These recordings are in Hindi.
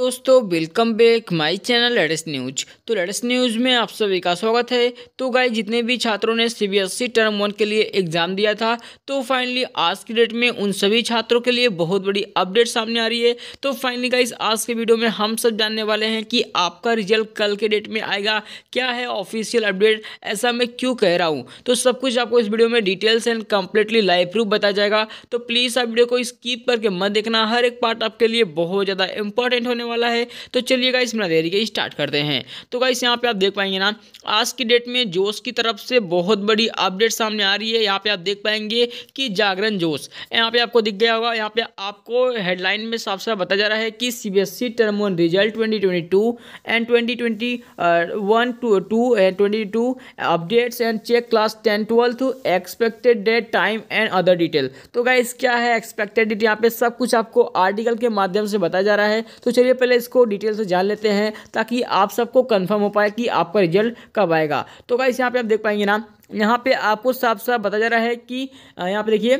दोस्तों welcome back my channel latest news तो लेटेस्ट न्यूज में आप सभी का स्वागत है तो गाय जितने भी छात्रों ने सीबीएसई टर्म वन के लिए एग्जाम दिया था तो फाइनली आज की डेट में उन सभी छात्रों के लिए बहुत बड़ी अपडेट सामने आ रही है तो फाइनली गाइस आज के वीडियो में हम सब जानने वाले हैं कि आपका रिजल्ट कल के डेट में आएगा क्या है ऑफिशियल अपडेट ऐसा मैं क्यों कह रहा हूँ तो सब कुछ आपको इस वीडियो में details and completely live proof बताया जाएगा तो प्लीज़ आप वीडियो को स्कीप करके मत देखना हर एक पार्ट आपके लिए बहुत ज़्यादा इंपॉर्टेंट होने वाला है तो चलिए गाइस बिना देरी के स्टार्ट करते हैं तो गाइस यहाँ पे आप देख पाएंगे ना आज की डेट में जोश की तरफ से बहुत बड़ी अपडेट सामने आ रही है यहाँ पे आप देख पाएंगे कि जागरण जोश यहाँ पे आपको दिख गया होगा यहाँ पे आपको हेडलाइन में साफ साफ बताया जा रहा है कि C B S C term one result twenty twenty two and twenty twenty one two two and twenty two updates and check class ten twelfth expected date time and other detail तो गाइस क्या है एक्सपेक्टेड डेट यहाँ पे सब कुछ आपको आर्टिकल के माध्यम से बताया जा रहा है तो चलिए पहले इसको डिटेल से जान लेते हैं ताकि आप सबको कन्फर्म हो पाए कि आपका रिजल्ट कब आएगा तो गाइस यहाँ पे आप देख पाएंगे ना यहाँ पे आपको साफ साफ बताया जा रहा है कि यहाँ पे देखिए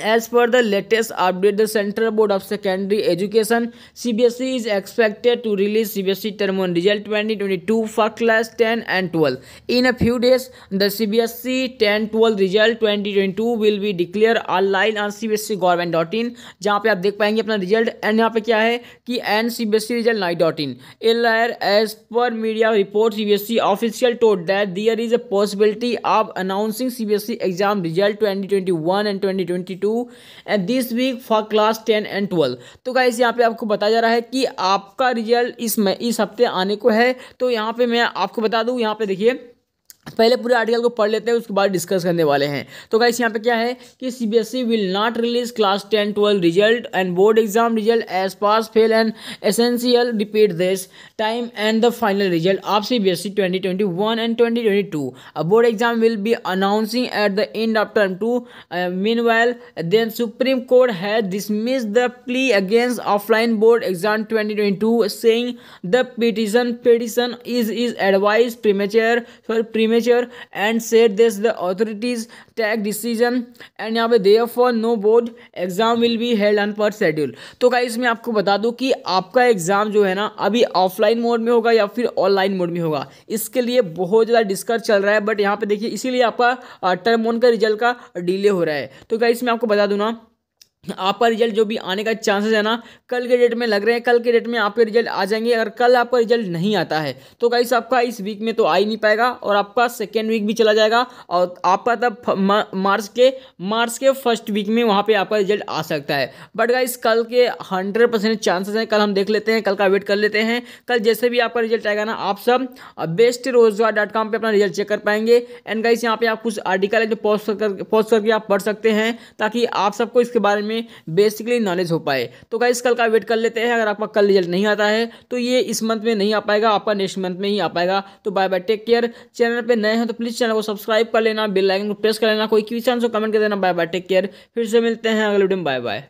As per the latest update, the Central Board of Secondary Education (CBSE) is expected to release CBSE Term one Result 2022 for Class 10 and 12. In a few days, the CBSE 10-12 Result 2022 will be declared online on CBSE government dot in. जहाँ पे आप देख पाएंगे अपना result एंड यहाँ पे क्या है कि and CBSE result s dot in. Earlier, as per media लायर CBSE official told that there is a possibility of announcing CBSE exam result a possibility of announcing C B S to this week for class ten and twelve तो गाइस यहाँ पे आपको बताया जा रहा है कि आपका रिजल्ट इस इस हफ्ते आने को है तो यहाँ पे मैं आपको बता दूँ यहाँ पे देखिए पहले पूरे आर्टिकल को पढ़ लेते हैं उसके बाद डिस्कस करने वाले हैं तो गाइस यहाँ पे क्या है कि C B S E will not release class ten twelve result and board exam result as pass fail and essential repeat this time and the final result of C B S E twenty twenty one and twenty twenty two a board exam will be announcing at the end of term two mean well then Supreme Court has dismiss the plea against offline board exam twenty twenty to saying the petition petition is is advise premature for प्रीमे signature and set this the authorities take decision and यहाँ पे therefore now board exam will be held on per schedule तो गाइस मैं आपको बता दूँ कि आपका एग्जाम जो है ना अभी ऑफलाइन मोड में होगा या फिर ऑनलाइन मोड में होगा इसके लिए बहुत ज़्यादा डिस्कस चल रहा है बट यहाँ पे देखिए इसीलिए आपका टर्म वन का रिजल्ट का डिले हो रहा है तो गाइस मैं आपको बता दूँ ना आपका रिजल्ट जो भी आने का चांसेस है ना कल के डेट में लग रहे हैं कल के डेट में आपके रिजल्ट आ जाएंगे अगर कल आपका रिजल्ट नहीं आता है तो गाइस आपका इस वीक में तो आ ही नहीं पाएगा और आपका सेकेंड वीक भी चला जाएगा और आपका तब मार्च के मार्च के फर्स्ट वीक में वहाँ पर आपका रिजल्ट आ सकता है बट गाइस कल के हंड्रेड परसेंट चांसेस हैं कल हम देख लेते हैं कल का वेट कर लेते हैं कल जैसे भी आपका रिजल्ट आएगा ना आप सब बेस्ट रोजगार डॉट कॉम पर अपना रिजल्ट चेक कर पाएंगे एंड गाइस यहाँ पर आप कुछ आर्टिकल है जो पोस्ट कर पोस्ट करके आप पढ़ सकते हैं ताकि आप सबको इसके बारे में में बेसिकली नॉलेज हो पाए तो गाइस कल का वेट कर लेते हैं अगर आपका कल रिजल्ट नहीं आता है तो ये इस मंथ में नहीं आ पाएगा आपका नेक्स्ट मंथ में ही आ पाएगा तो bye bye take care channel पर नए हैं तो प्लीज़ चैनल को सब्सक्राइब कर लेना बिल लाइकन को प्रेस कर लेना कोई क्वेश्चन हो कमेंट कर देना बाय बाय टेक केयर फिर से मिलते हैं अगले वीडियो में बाय बाय